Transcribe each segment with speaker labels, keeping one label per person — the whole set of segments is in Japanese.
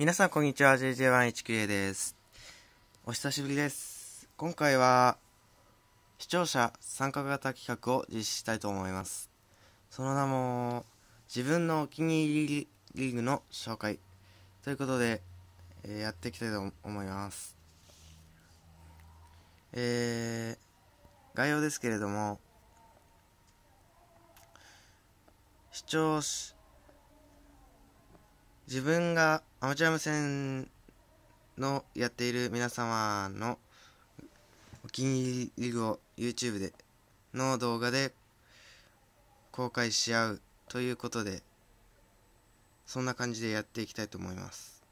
Speaker 1: 皆さんこんにちは、JJ119A です。お久しぶりです。今回は、視聴者参加型企画を実施したいと思います。その名も、自分のお気に入りリーグの紹介ということで、えー、やっていきたいと思います。えー、概要ですけれども、視聴者、自分がアマチュア無線のやっている皆様のお気に入りを YouTube での動画で公開し合うということでそんな感じでやっていきたいと思います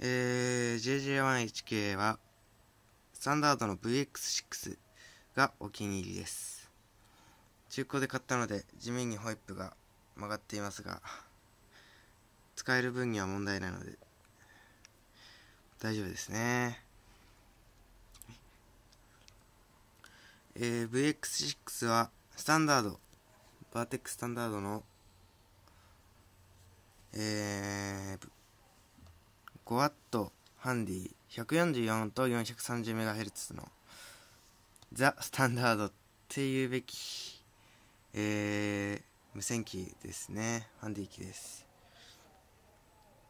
Speaker 1: えー、JJ1HK はスタンダードの VX6 がお気に入りです中古で買ったので地味にホイップが曲がっていますが使える分には問題ないので大丈夫ですねえー、VX6 はスタンダードバーテックスタンダードのえー、5W ハンディ144と 430MHz のザ・スタンダードっていうべきえー無線機ですねハンディ機です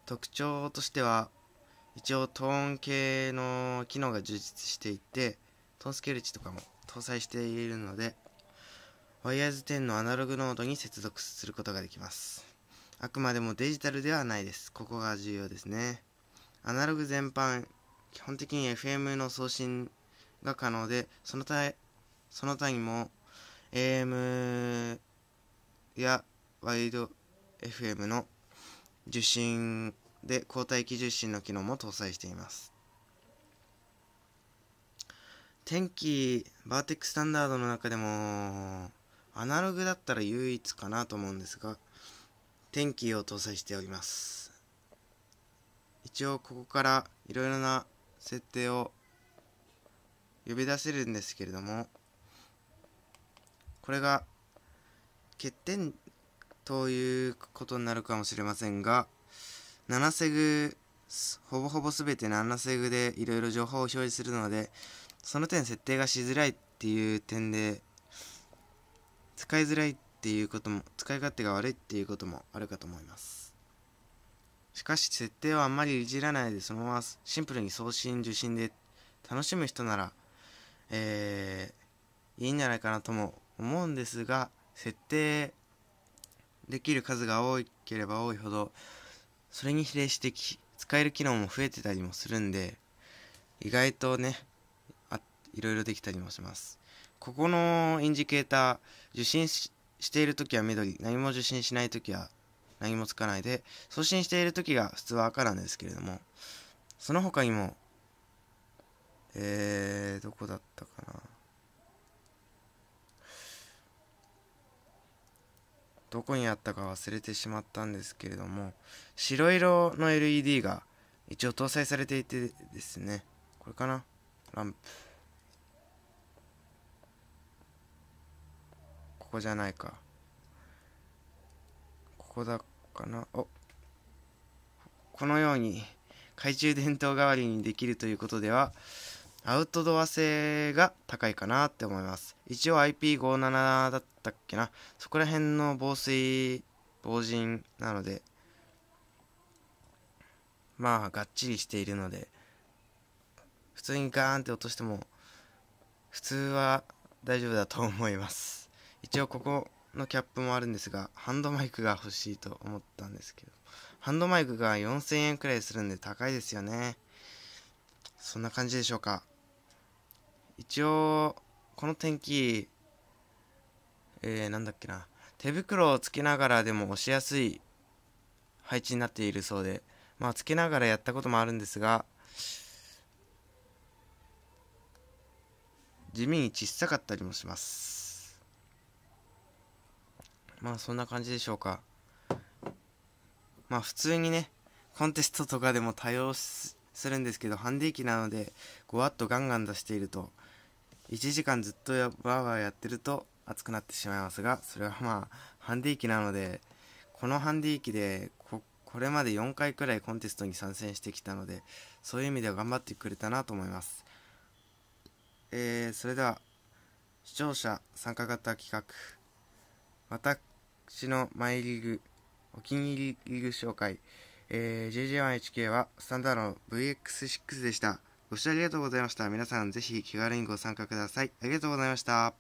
Speaker 1: 特徴としては一応トーン系の機能が充実していてトーンスケール値とかも搭載しているのでワイヤーズ10のアナログノードに接続することができますあくまでもデジタルではないですここが重要ですねアナログ全般基本的に FM の送信が可能でその他その他にも AM やワイド FM の受信で交代機受信の機能も搭載しています天気バーテックスタンダードの中でもアナログだったら唯一かなと思うんですが天気を搭載しております一応ここからいろいろな設定を呼び出せるんですけれどもこれが欠点ということになるかもしれませんが、7セグ、ほぼほぼ全て7セグでいろいろ情報を表示するので、その点設定がしづらいっていう点で、使いづらいっていうことも、使い勝手が悪いっていうこともあるかと思います。しかし設定はあんまりいじらないでそのままシンプルに送信受信で楽しむ人なら、えー、いいんじゃないかなとも思うんですが、設定できる数が多ければ多いほどそれに比例して使える機能も増えてたりもするんで意外とねあいろいろできたりもしますここのインジケーター受信している時は緑何も受信しない時は何もつかないで送信している時が普通は赤なんですけれどもその他にもえー、どこだったかなどこにあったか忘れてしまったんですけれども白色の LED が一応搭載されていてですねこれかなランプここじゃないかここだかなおこのように懐中電灯代わりにできるということではアウトドア性が高いかなって思います。一応 IP57 だったっけな。そこら辺の防水、防塵なので、まあ、がっちりしているので、普通にガーンって落としても、普通は大丈夫だと思います。一応ここのキャップもあるんですが、ハンドマイクが欲しいと思ったんですけど、ハンドマイクが4000円くらいするんで高いですよね。そんな感じでしょうか。一応、この天気、えー、なんだっけな、手袋をつけながらでも押しやすい配置になっているそうで、まあ、つけながらやったこともあるんですが、地味に小さかったりもします。まあ、そんな感じでしょうか。まあ、普通にね、コンテストとかでも多用するんですけど、ハンディ機なので、ごわっとガンガン出していると、1時間ずっとやバーバーやってると熱くなってしまいますがそれはまあハンディー機なのでこのハンディー機でここれまで4回くらいコンテストに参戦してきたのでそういう意味では頑張ってくれたなと思いますえー、それでは視聴者参加型企画私のマイリーグお気に入りリーグ紹介、え JJ1HK はスタンダードの VX6 でした。ご視聴ありがとうございました。皆さんぜひ気軽にご参加ください。ありがとうございました。